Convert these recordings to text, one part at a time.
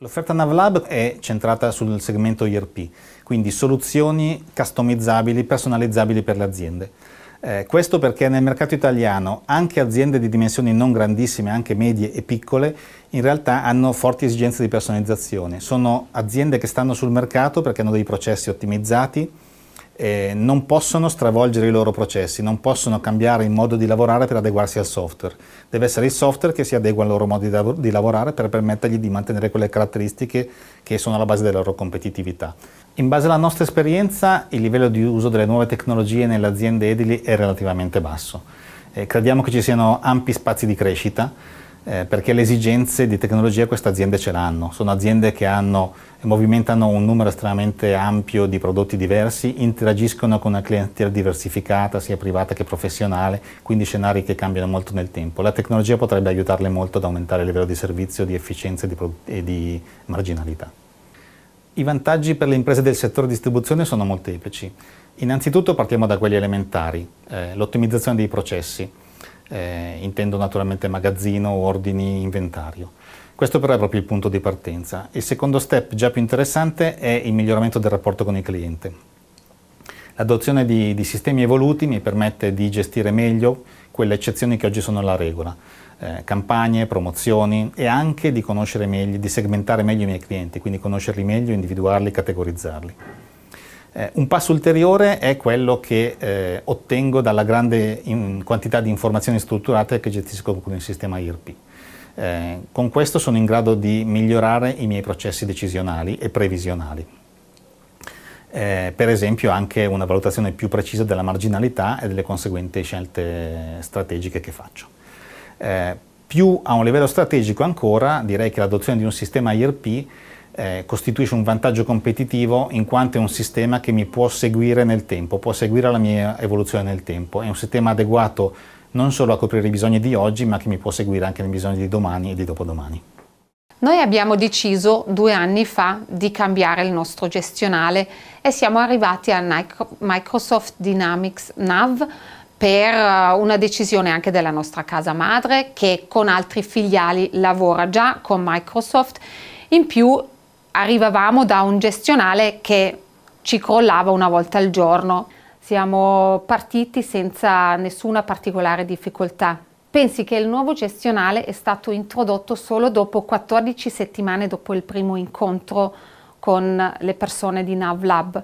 L'offerta NavLab è centrata sul segmento IRP, quindi soluzioni customizzabili, personalizzabili per le aziende. Eh, questo perché nel mercato italiano anche aziende di dimensioni non grandissime, anche medie e piccole, in realtà hanno forti esigenze di personalizzazione. Sono aziende che stanno sul mercato perché hanno dei processi ottimizzati, eh, non possono stravolgere i loro processi, non possono cambiare il modo di lavorare per adeguarsi al software. Deve essere il software che si adegua al loro modo di, lav- di lavorare per permettergli di mantenere quelle caratteristiche che sono alla base della loro competitività. In base alla nostra esperienza, il livello di uso delle nuove tecnologie nelle aziende edili è relativamente basso. Eh, crediamo che ci siano ampi spazi di crescita eh, perché le esigenze di tecnologia queste aziende ce l'hanno. Sono aziende che hanno, movimentano un numero estremamente ampio di prodotti diversi, interagiscono con una clientela diversificata, sia privata che professionale, quindi scenari che cambiano molto nel tempo. La tecnologia potrebbe aiutarle molto ad aumentare il livello di servizio, di efficienza e di, e di marginalità. I vantaggi per le imprese del settore distribuzione sono molteplici. Innanzitutto partiamo da quelli elementari, eh, l'ottimizzazione dei processi eh, intendo naturalmente magazzino, ordini, inventario. Questo però è proprio il punto di partenza. Il secondo step, già più interessante, è il miglioramento del rapporto con il cliente. L'adozione di, di sistemi evoluti mi permette di gestire meglio quelle eccezioni che oggi sono la regola, eh, campagne, promozioni e anche di conoscere meglio, di segmentare meglio i miei clienti, quindi conoscerli meglio, individuarli, categorizzarli. Eh, un passo ulteriore è quello che eh, ottengo dalla grande quantità di informazioni strutturate che gestisco con il sistema IRP. Eh, con questo sono in grado di migliorare i miei processi decisionali e previsionali. Eh, per esempio anche una valutazione più precisa della marginalità e delle conseguenti scelte strategiche che faccio eh, più a un livello strategico ancora, direi che l'adozione di un sistema IRP eh, costituisce un vantaggio competitivo in quanto è un sistema che mi può seguire nel tempo, può seguire la mia evoluzione nel tempo, è un sistema adeguato non solo a coprire i bisogni di oggi, ma che mi può seguire anche nei bisogni di domani e di dopodomani. Noi abbiamo deciso due anni fa di cambiare il nostro gestionale e siamo arrivati a Microsoft Dynamics Nav per eh, una decisione anche della nostra casa madre che con altri filiali lavora già con Microsoft. In più arrivavamo da un gestionale che ci crollava una volta al giorno. Siamo partiti senza nessuna particolare difficoltà. Pensi che il nuovo gestionale è stato introdotto solo dopo 14 settimane dopo il primo incontro con le persone di NavLab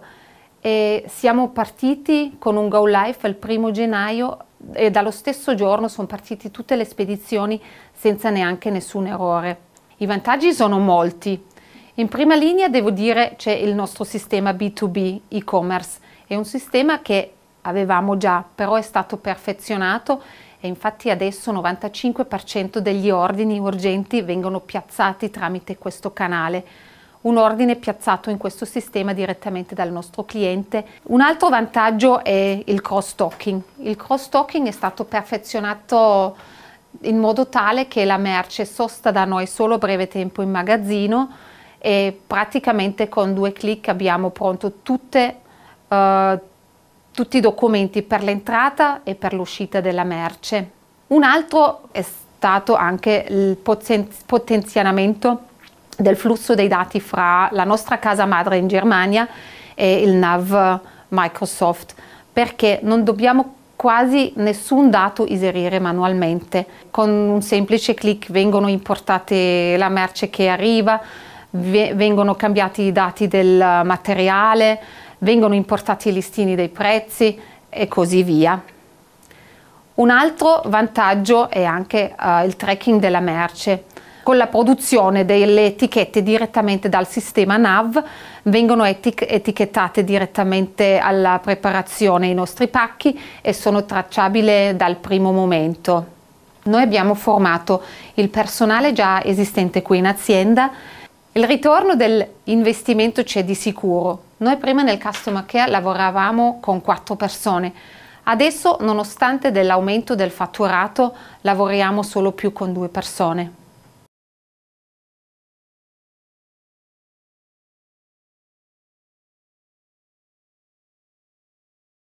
e siamo partiti con un go live il primo gennaio e dallo stesso giorno sono partite tutte le spedizioni senza neanche nessun errore. I vantaggi sono molti, in prima linea devo dire c'è il nostro sistema B2B e-commerce, è un sistema che avevamo già, però è stato perfezionato e infatti adesso il 95% degli ordini urgenti vengono piazzati tramite questo canale un ordine piazzato in questo sistema direttamente dal nostro cliente. Un altro vantaggio è il cross-stocking. Il cross-stocking è stato perfezionato in modo tale che la merce sosta da noi solo breve tempo in magazzino e praticamente con due clic abbiamo pronto tutte, eh, tutti i documenti per l'entrata e per l'uscita della merce. Un altro è stato anche il poten potenziamento del flusso dei dati fra la nostra casa madre in Germania e il NAV Microsoft, perché non dobbiamo quasi nessun dato inserire manualmente. Con un semplice clic vengono importate la merce che arriva, vengono cambiati i dati del materiale, vengono importati i listini dei prezzi e così via. Un altro vantaggio è anche eh, il tracking della merce. Con la produzione delle etichette direttamente dal sistema NAV vengono etic etichettate direttamente alla preparazione i nostri pacchi e sono tracciabili dal primo momento. Noi abbiamo formato il personale già esistente qui in azienda il ritorno dell'investimento c'è di sicuro. Noi prima nel customer care lavoravamo con quattro persone. Adesso, nonostante dell'aumento del fatturato, lavoriamo solo più con due persone.